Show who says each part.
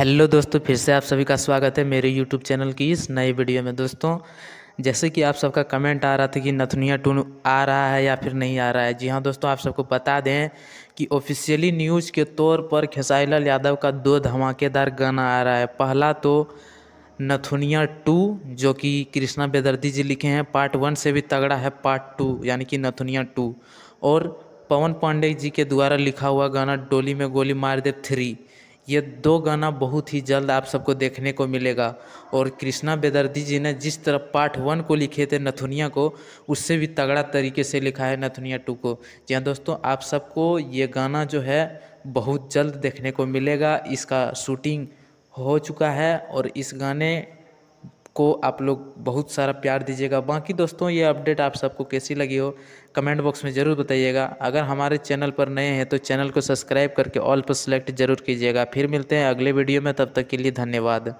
Speaker 1: hello दोस्तों फिर से आप सभी का स्वागत है मेरे यूट्यूब चैनल की इस नई वीडियो में दोस्तों जैसे कि आप सबका कमेंट आ रहा था कि नथुनिया टू आ रहा है या फिर नहीं आ रहा है जी हाँ दोस्तों आप सबको बता दें कि ऑफिशियली न्यूज़ के तौर पर खेसारी यादव का दो धमाकेदार गाना आ रहा है पहला तो नथुनिया टू जो कि कृष्णा बेदर्दी जी लिखे हैं पार्ट वन से भी तगड़ा है पार्ट टू यानी कि नथुनिया टू और पवन पांडे जी के द्वारा लिखा हुआ गाना डोली में गोली मार दे थ्री ये दो गाना बहुत ही जल्द आप सबको देखने को मिलेगा और कृष्णा बेदर्दी जी ने जिस तरह पार्ट वन को लिखे थे नथुनिया को उससे भी तगड़ा तरीके से लिखा है नथुनिया टू को जी हाँ दोस्तों आप सबको ये गाना जो है बहुत जल्द देखने को मिलेगा इसका शूटिंग हो चुका है और इस गाने को आप लोग बहुत सारा प्यार दीजिएगा बाकी दोस्तों ये अपडेट आप सबको कैसी लगी हो कमेंट बॉक्स में ज़रूर बताइएगा अगर हमारे चैनल पर नए हैं तो चैनल को सब्सक्राइब करके ऑल पर सेलेक्ट जरूर कीजिएगा फिर मिलते हैं अगले वीडियो में तब तक के लिए धन्यवाद